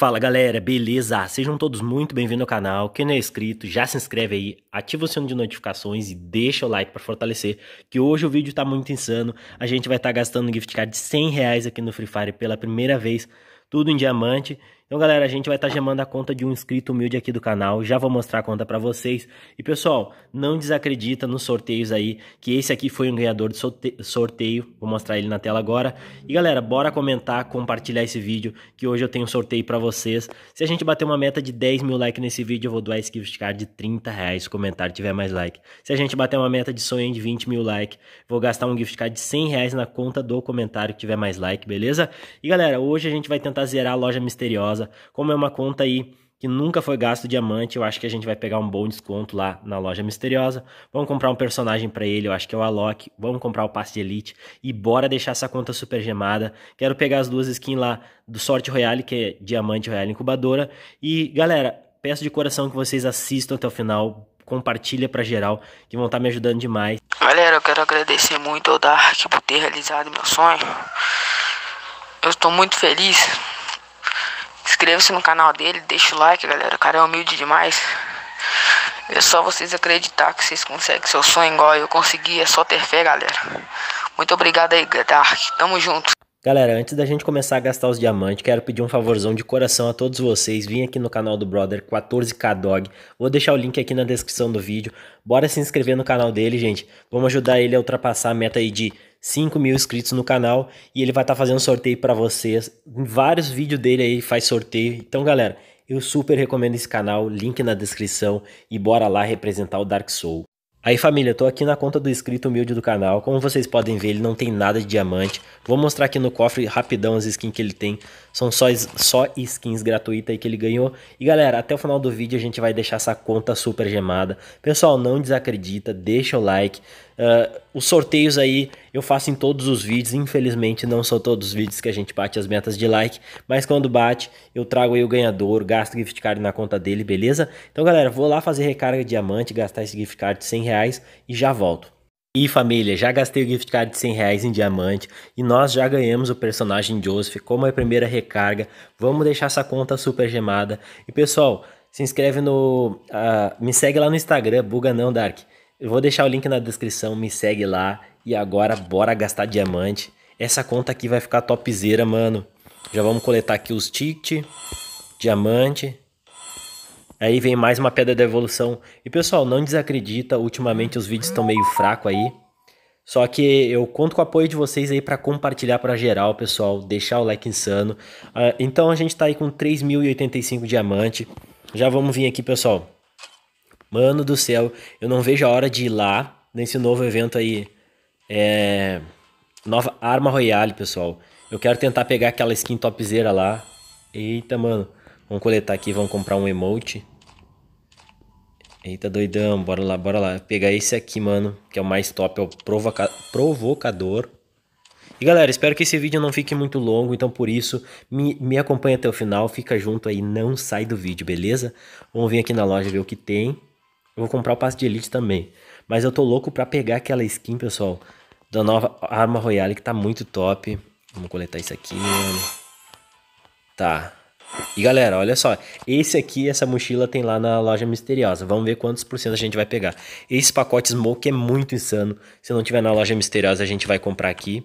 Fala galera, beleza? Sejam todos muito bem-vindos ao canal. Quem não é inscrito, já se inscreve aí, ativa o sino de notificações e deixa o like para fortalecer, que hoje o vídeo tá muito insano. A gente vai estar tá gastando um gift card de 100 reais aqui no Free Fire pela primeira vez, tudo em diamante. Então, galera, a gente vai estar tá chamando a conta de um inscrito humilde aqui do canal. Já vou mostrar a conta para vocês. E, pessoal, não desacredita nos sorteios aí, que esse aqui foi um ganhador de sorteio. Vou mostrar ele na tela agora. E, galera, bora comentar, compartilhar esse vídeo, que hoje eu tenho um sorteio para vocês. Se a gente bater uma meta de 10 mil likes nesse vídeo, eu vou doar esse gift card de 30 reais se o comentário tiver mais like. Se a gente bater uma meta de sonho de 20 mil likes, vou gastar um gift card de 100 reais na conta do comentário que tiver mais like, beleza? E, galera, hoje a gente vai tentar zerar a loja misteriosa maravilhosa. Como é uma conta aí que nunca foi gasto diamante, eu acho que a gente vai pegar um bom desconto lá na loja misteriosa. Vamos comprar um personagem para ele, eu acho que é o Alok. Vamos comprar o passe de elite e bora deixar essa conta super gemada. Quero pegar as duas skins lá do Sorte Royale, que é Diamante Royale Incubadora. E galera, peço de coração que vocês assistam até o final. Compartilha para geral, que vão estar tá me ajudando demais. Galera, eu quero agradecer muito ao Dark por ter realizado meu sonho. Eu estou muito feliz Inscreva-se no canal dele, deixa o like, galera. O cara é humilde demais. É só vocês acreditar que vocês conseguem seu sonho igual eu consegui. É só ter fé, galera. Muito obrigado aí, Dark. Tamo junto. Galera, antes da gente começar a gastar os diamantes, quero pedir um favorzão de coração a todos vocês. Vim aqui no canal do Brother 14K Dog. Vou deixar o link aqui na descrição do vídeo. Bora se inscrever no canal dele, gente. Vamos ajudar ele a ultrapassar a meta aí de 5 mil inscritos no canal e ele vai estar tá fazendo sorteio para vocês. Em vários vídeos dele aí ele faz sorteio. Então, galera, eu super recomendo esse canal, link na descrição e bora lá representar o Dark Soul. Aí família, eu tô aqui na conta do inscrito humilde do canal, como vocês podem ver ele não tem nada de diamante, vou mostrar aqui no cofre rapidão as skins que ele tem, são só, só skins gratuitas aí que ele ganhou, e galera, até o final do vídeo a gente vai deixar essa conta super gemada, pessoal não desacredita, deixa o like, Uh, os sorteios aí eu faço em todos os vídeos, infelizmente não são todos os vídeos que a gente bate as metas de like, mas quando bate eu trago aí o ganhador, gasto o gift card na conta dele, beleza? Então galera, vou lá fazer recarga de diamante, gastar esse gift card de 100 reais e já volto. E família, já gastei o gift card de 100 reais em diamante e nós já ganhamos o personagem Joseph como é a primeira recarga. Vamos deixar essa conta super gemada. E pessoal, se inscreve no... Uh, me segue lá no Instagram, buga não Dark. Eu vou deixar o link na descrição, me segue lá. E agora, bora gastar diamante. Essa conta aqui vai ficar topzera, mano. Já vamos coletar aqui os tickets, diamante. Aí vem mais uma pedra da evolução. E pessoal, não desacredita, ultimamente os vídeos estão meio fraco aí. Só que eu conto com o apoio de vocês aí para compartilhar para geral, pessoal, deixar o like insano. Ah, então a gente tá aí com 3.085 diamante. Já vamos vir aqui, pessoal, Mano do céu, eu não vejo a hora de ir lá nesse novo evento aí. É. Nova Arma Royale, pessoal. Eu quero tentar pegar aquela skin topzera lá. Eita, mano. Vamos coletar aqui, vamos comprar um emote. Eita, doidão. Bora lá, bora lá. Pegar esse aqui, mano. Que é o mais top, é o provoca provocador. E galera, espero que esse vídeo não fique muito longo, então por isso, me, me acompanha até o final, fica junto aí, não sai do vídeo, beleza? Vamos vir aqui na loja ver o que tem. Eu vou comprar o passe de elite também. Mas eu tô louco pra pegar aquela skin, pessoal, da nova arma royale que tá muito top. Vamos coletar isso aqui, mano. Tá. E galera, olha só. Esse aqui, essa mochila tem lá na loja misteriosa. Vamos ver quantos por cento a gente vai pegar. Esse pacote Smoke é muito insano. Se não tiver na loja misteriosa, a gente vai comprar aqui.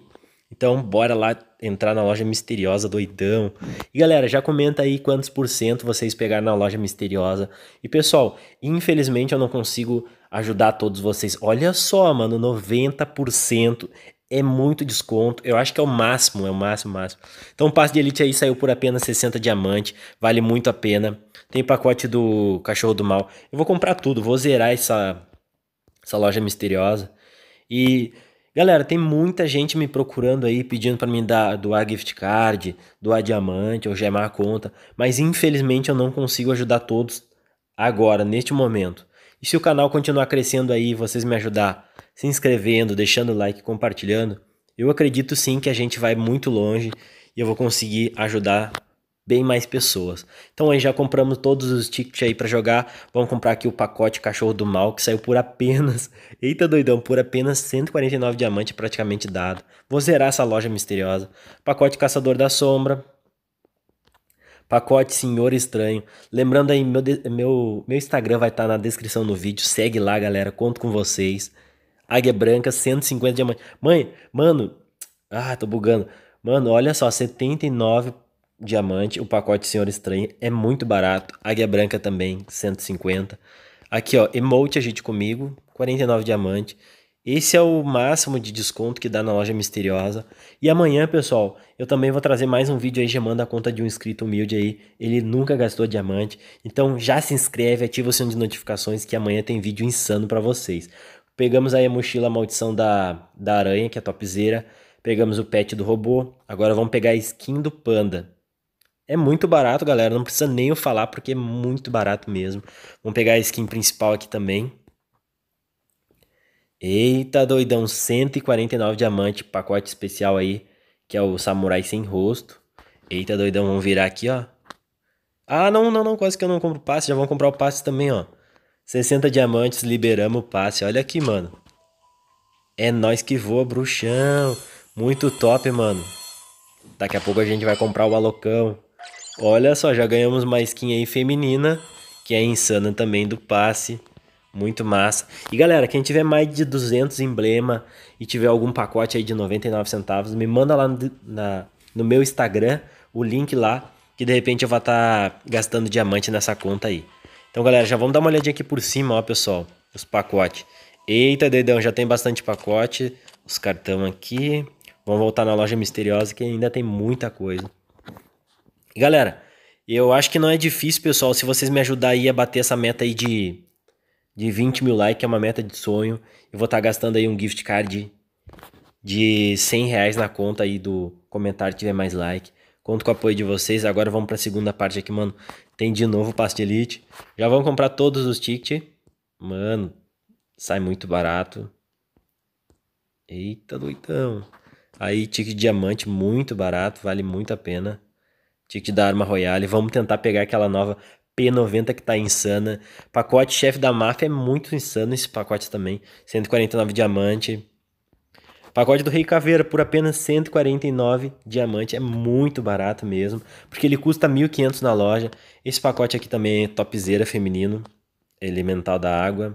Então, bora lá entrar na loja misteriosa doidão. E galera, já comenta aí quantos por cento vocês pegaram na loja misteriosa. E pessoal, infelizmente eu não consigo ajudar todos vocês. Olha só, mano, 90% é muito desconto. Eu acho que é o máximo, é o máximo, máximo. Então, o passe de elite aí saiu por apenas 60 diamante, vale muito a pena. Tem pacote do cachorro do mal. Eu vou comprar tudo, vou zerar essa essa loja misteriosa. E Galera, tem muita gente me procurando aí, pedindo para me dar, doar gift card, doar diamante ou gemar a conta, mas infelizmente eu não consigo ajudar todos agora, neste momento. E se o canal continuar crescendo aí, vocês me ajudar se inscrevendo, deixando like, compartilhando, eu acredito sim que a gente vai muito longe e eu vou conseguir ajudar bem mais pessoas. Então aí já compramos todos os tickets aí para jogar. Vamos comprar aqui o pacote Cachorro do Mal, que saiu por apenas, eita doidão, por apenas 149 diamantes praticamente dado. Vou zerar essa loja misteriosa. Pacote Caçador da Sombra. Pacote Senhor Estranho. Lembrando aí, meu, meu, meu Instagram vai estar tá na descrição do vídeo. Segue lá, galera. Conto com vocês. Águia Branca, 150 diamantes. Mãe, mano. Ah, tô bugando. Mano, olha só, 79 diamante. O pacote Senhor Estranho é muito barato. Águia Branca também, 150. Aqui, ó, emote gente Comigo, 49 diamante. Esse é o máximo de desconto que dá na loja misteriosa. E amanhã, pessoal, eu também vou trazer mais um vídeo aí chamando a conta de um inscrito humilde aí. Ele nunca gastou diamante. Então já se inscreve, ativa o sino de notificações que amanhã tem vídeo insano para vocês. Pegamos aí a mochila maldição da, da aranha, que é topzeira. Pegamos o pet do robô. Agora vamos pegar a skin do panda. É muito barato, galera. Não precisa nem eu falar, porque é muito barato mesmo. Vamos pegar a skin principal aqui também. Eita, doidão. 149 diamante, pacote especial aí, que é o samurai sem rosto. Eita, doidão. Vamos virar aqui, ó. Ah, não, não, não. Quase que eu não compro passe. Já vamos comprar o passe também, ó. 60 diamantes, liberamos o passe. Olha aqui, mano. É nós que voa, bruxão. Muito top, mano. Daqui a pouco a gente vai comprar o alocão. Olha só, já ganhamos uma skin aí feminina, que é insana também do passe. Muito massa. E galera, quem tiver mais de 200 emblema e tiver algum pacote aí de 99 centavos, me manda lá no, na, no meu Instagram o link lá, que de repente eu vou estar tá gastando diamante nessa conta aí. Então galera, já vamos dar uma olhadinha aqui por cima, ó pessoal, os pacotes. Eita dedão, já tem bastante pacote, os cartão aqui. Vamos voltar na loja misteriosa que ainda tem muita coisa. Galera, eu acho que não é difícil, pessoal, se vocês me ajudarem aí a bater essa meta aí de, de 20 mil likes, que é uma meta de sonho. Eu vou estar tá gastando aí um gift card de, de 100 reais na conta aí do comentário que tiver mais like. Conto com o apoio de vocês. Agora vamos para a segunda parte aqui, mano. Tem de novo o passe de elite. Já vamos comprar todos os tickets. Mano, sai muito barato. Eita, doidão. Aí, ticket diamante, muito barato, vale muito a pena. Tique da Arma Royale. Vamos tentar pegar aquela nova P90 que tá insana. Pacote Chefe da Máfia é muito insano esse pacote também. 149 diamante. Pacote do Rei Caveira por apenas 149 diamante. É muito barato mesmo. Porque ele custa 1.500 na loja. Esse pacote aqui também é topzera feminino. É elemental da Água.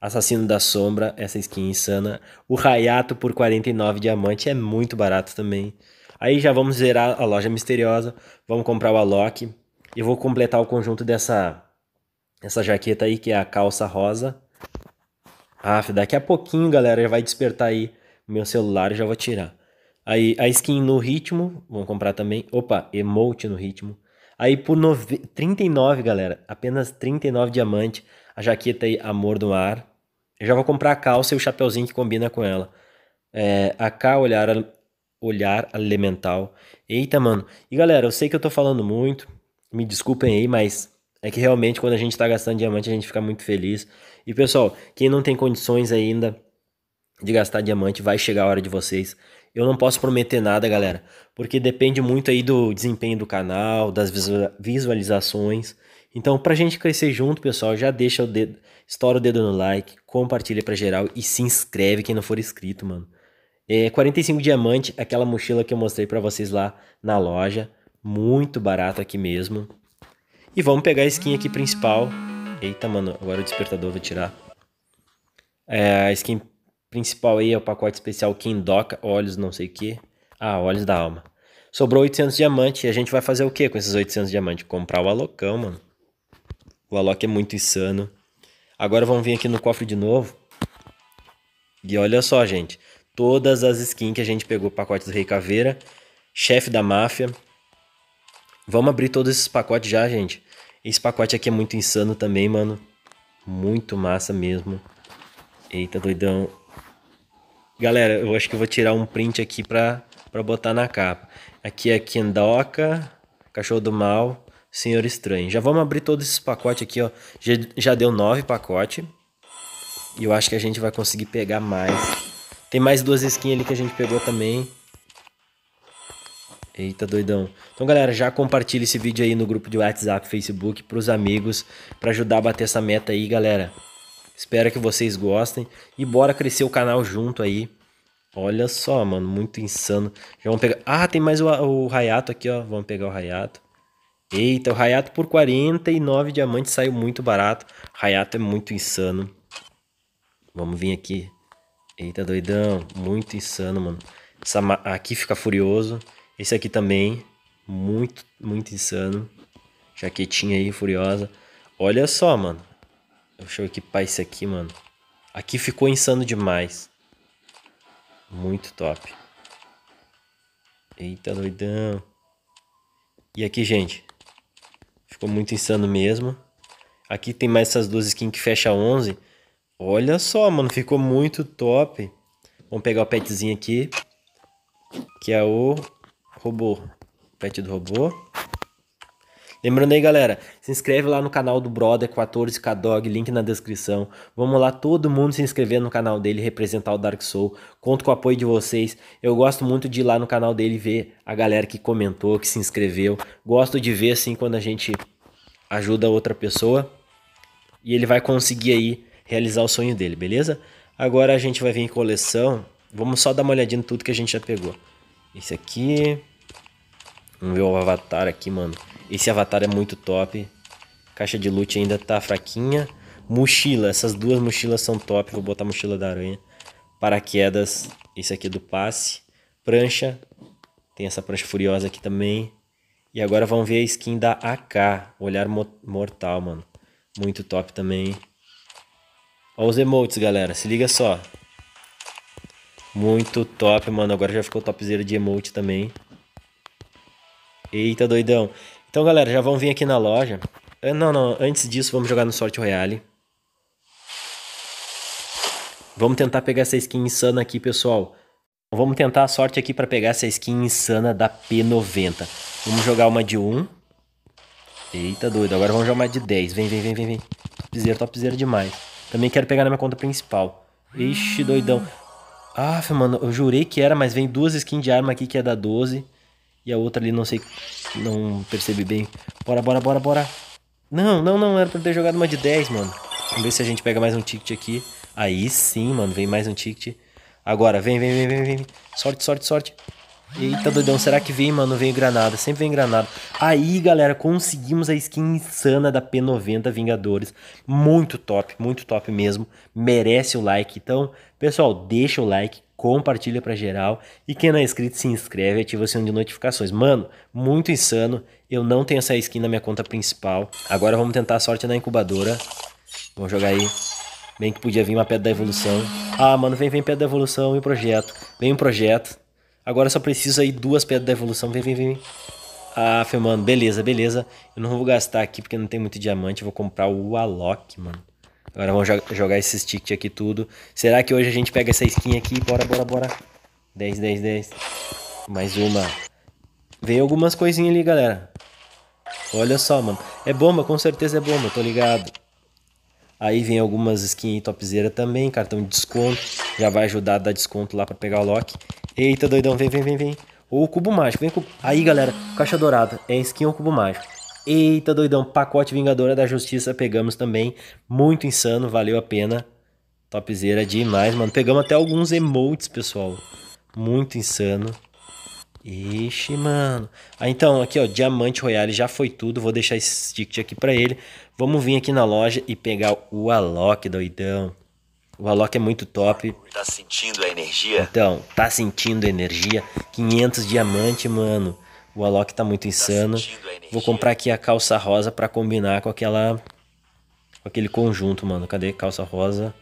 Assassino da Sombra, essa skin insana. O Rayato por 49 diamante é muito barato também. Aí já vamos zerar a loja misteriosa, vamos comprar o Alok. e vou completar o conjunto dessa essa jaqueta aí, que é a calça rosa. Ah, daqui a pouquinho, galera, já vai despertar aí meu celular, e já vou tirar. Aí a skin no ritmo, vamos comprar também. Opa, emote no ritmo. Aí por nove... 39, galera, apenas 39 diamante, a jaqueta aí Amor do Mar. Eu já vou comprar a calça e o chapeuzinho que combina com ela. É, K olhar olhar elemental. Eita, mano. E galera, eu sei que eu tô falando muito, me desculpem aí, mas é que realmente quando a gente tá gastando diamante a gente fica muito feliz. E pessoal, quem não tem condições ainda de gastar diamante, vai chegar a hora de vocês. Eu não posso prometer nada, galera, porque depende muito aí do desempenho do canal, das visualizações. Então, pra gente crescer junto, pessoal, já deixa o dedo, estoura o dedo no like, compartilha pra geral e se inscreve quem não for inscrito, mano. É, 45 diamante, aquela mochila que eu mostrei para vocês lá na loja. Muito barato aqui mesmo. E vamos pegar a skin aqui principal. Eita, mano, agora o despertador vou tirar. É, a skin principal aí é o pacote especial doca, olhos não sei o que. Ah, olhos da alma. Sobrou 800 diamantes e a gente vai fazer o que com esses 800 diamantes? Comprar o Alocão, mano. O Alok é muito insano. Agora vamos vir aqui no cofre de novo. E olha só, gente todas as skins que a gente pegou, pacotes do Rei Caveira, chefe da máfia. Vamos abrir todos esses pacotes já, gente. Esse pacote aqui é muito insano também, mano. Muito massa mesmo. Eita, doidão. Galera, eu acho que eu vou tirar um print aqui pra, pra botar na capa. Aqui é Kendoka, Cachorro do Mal, Senhor Estranho. Já vamos abrir todos esses pacotes aqui, ó. Já, já deu nove pacotes. E eu acho que a gente vai conseguir pegar mais. Tem mais duas skins ali que a gente pegou também. Eita, doidão. Então, galera, já compartilha esse vídeo aí no grupo de WhatsApp, Facebook, pros amigos, para ajudar a bater essa meta aí, galera. Espero que vocês gostem e bora crescer o canal junto aí. Olha só, mano, muito insano. Já vamos pegar... Ah, tem mais o, o Hayato aqui, ó. Vamos pegar o Hayato. Eita, o Hayato por 49 diamantes saiu muito barato. Hayato é muito insano. Vamos vir aqui Eita, doidão. Muito insano, mano. Essa aqui fica furioso. Esse aqui também. Muito, muito insano. Jaquetinha aí, furiosa. Olha só, mano. Deixa eu equipar esse aqui, mano. Aqui ficou insano demais. Muito top. Eita, doidão. E aqui, gente. Ficou muito insano mesmo. Aqui tem mais essas duas skins que fecha 11. Olha só, mano, ficou muito top. Vamos pegar o petzinho aqui, que é o robô, pet do robô. Lembrando aí, galera, se inscreve lá no canal do Brother 14K Dog, link na descrição. Vamos lá, todo mundo se inscrever no canal dele, representar o Dark Soul. Conto com o apoio de vocês. Eu gosto muito de ir lá no canal dele ver a galera que comentou, que se inscreveu. Gosto de ver, assim, quando a gente ajuda outra pessoa. E ele vai conseguir aí realizar o sonho dele, beleza? Agora a gente vai vir em coleção. Vamos só dar uma olhadinha em tudo que a gente já pegou. Esse aqui. Vamos ver o avatar aqui, mano. Esse avatar é muito top. Caixa de loot ainda tá fraquinha. Mochila. Essas duas mochilas são top. Vou botar a mochila da aranha. Paraquedas. Esse aqui é do passe. Prancha. Tem essa prancha furiosa aqui também. E agora vamos ver a skin da AK. Olhar mortal, mano. Muito top também. Olha os emotes, galera. Se liga só. Muito top, mano. Agora já ficou topzera de emote também. Eita, doidão. Então, galera, já vão vir aqui na loja. É, não, não. Antes disso, vamos jogar no Sorte Royale. Vamos tentar pegar essa skin insana aqui, pessoal. Vamos tentar a sorte aqui para pegar essa skin insana da P90. Vamos jogar uma de 1. Eita, doido. Agora vamos jogar uma de 10. Vem, vem, vem, vem, vem. Topzera, topzera demais. Também quero pegar na minha conta principal. Ixi, doidão. Ah, mano, eu jurei que era, mas vem duas skins de arma aqui que é da 12. E a outra ali, não sei, não percebi bem. Bora, bora, bora, bora. Não, não, não, era pra ter jogado uma de 10, mano. Vamos ver se a gente pega mais um ticket aqui. Aí sim, mano, vem mais um ticket. Agora, vem, vem, vem, vem, vem. Sorte, sorte, sorte. Eita, doidão, será que vem, mano? Veio granada, sempre vem granada. Aí, galera, conseguimos a skin insana da P90 Vingadores. Muito top, muito top mesmo. Merece o like. Então, pessoal, deixa o like, compartilha pra geral. E quem não é inscrito, se inscreve e ativa o sininho de notificações. Mano, muito insano. Eu não tenho essa skin na minha conta principal. Agora vamos tentar a sorte na incubadora. Vamos jogar aí. Bem que podia vir uma pedra da evolução. Ah, mano, vem, vem pedra da evolução e um projeto. Vem um projeto. Agora só precisa aí duas pedras da evolução. Vem, vem, vem. Ah, mano, beleza, beleza. Eu não vou gastar aqui porque não tem muito diamante. Eu vou comprar o Alok, mano. Agora vamos jo jogar esses tickets aqui tudo. Será que hoje a gente pega essa skin aqui? Bora, bora, bora. 10, 10, 10. Mais uma. Veio algumas coisinhas ali, galera. Olha só, mano. É bomba, com certeza é bomba, tô ligado. Aí vem algumas skins topzera também, cartão de desconto. Já vai ajudar a dar desconto lá pra pegar o Loki. Eita, doidão, vem, vem, vem, vem. Ou o cubo mágico, vem cubo. Aí, galera, caixa dourada. É skin ou cubo mágico. Eita, doidão, pacote Vingadora da Justiça pegamos também. Muito insano, valeu a pena. Topzera demais, mano. Pegamos até alguns emotes, pessoal. Muito insano. Ixi, mano. Ah, então, aqui, ó, Diamante Royale já foi tudo. Vou deixar esse ticket aqui pra ele. Vamos vir aqui na loja e pegar o Alok, doidão. O Alok é muito top. Tá sentindo a energia? Então, tá sentindo a energia. 500 diamante, mano. O Alok tá muito tá insano. Vou comprar aqui a calça rosa para combinar com aquela... Com aquele conjunto, mano. Cadê calça rosa?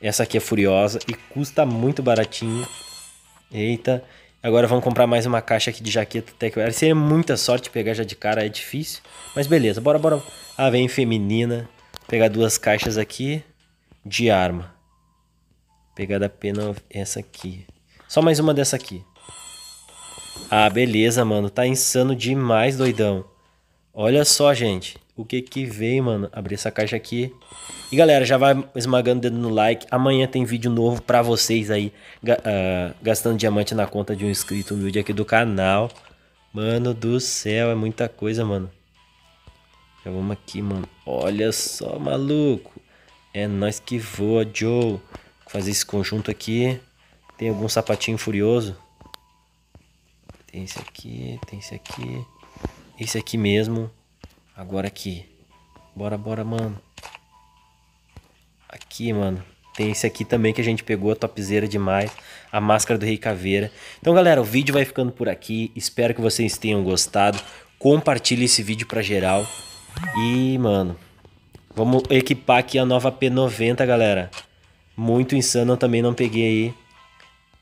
Essa aqui é furiosa e custa muito baratinho. Eita. Agora vamos comprar mais uma caixa aqui de jaqueta Techwear. Seria muita sorte pegar já de cara, é difícil. Mas beleza, bora, bora. Ah, vem feminina. Pegar duas caixas aqui de arma. Pegada pena essa aqui. Só mais uma dessa aqui. Ah, beleza, mano. Tá insano demais, doidão. Olha só, gente. O que que vem, mano? Abrir essa caixa aqui. E galera, já vai esmagando o dedo no like. Amanhã tem vídeo novo pra vocês aí. Uh, gastando diamante na conta de um inscrito humilde aqui do canal. Mano do céu, é muita coisa, mano. Já vamos aqui, mano. Olha só, maluco. É nós que voa, Joe. fazer esse conjunto aqui. Tem algum sapatinho furioso? Tem esse aqui, tem esse aqui. Esse aqui mesmo. Agora aqui. Bora, bora, mano. Aqui, mano. Tem esse aqui também que a gente pegou, topzera demais. A máscara do Rei Caveira. Então, galera, o vídeo vai ficando por aqui. Espero que vocês tenham gostado. Compartilhe esse vídeo pra geral. E, mano, Vamos equipar aqui a nova P90, galera. Muito insano, eu também não peguei aí.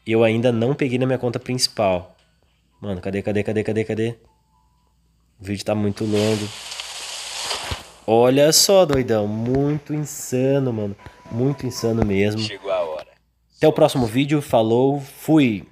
Eu ainda não peguei na minha conta principal. Mano, cadê, cadê, cadê, cadê, cadê? O vídeo tá muito longo. Olha só, doidão. Muito insano, mano. Muito insano mesmo. Chegou a hora. Até o próximo vídeo. Falou, fui.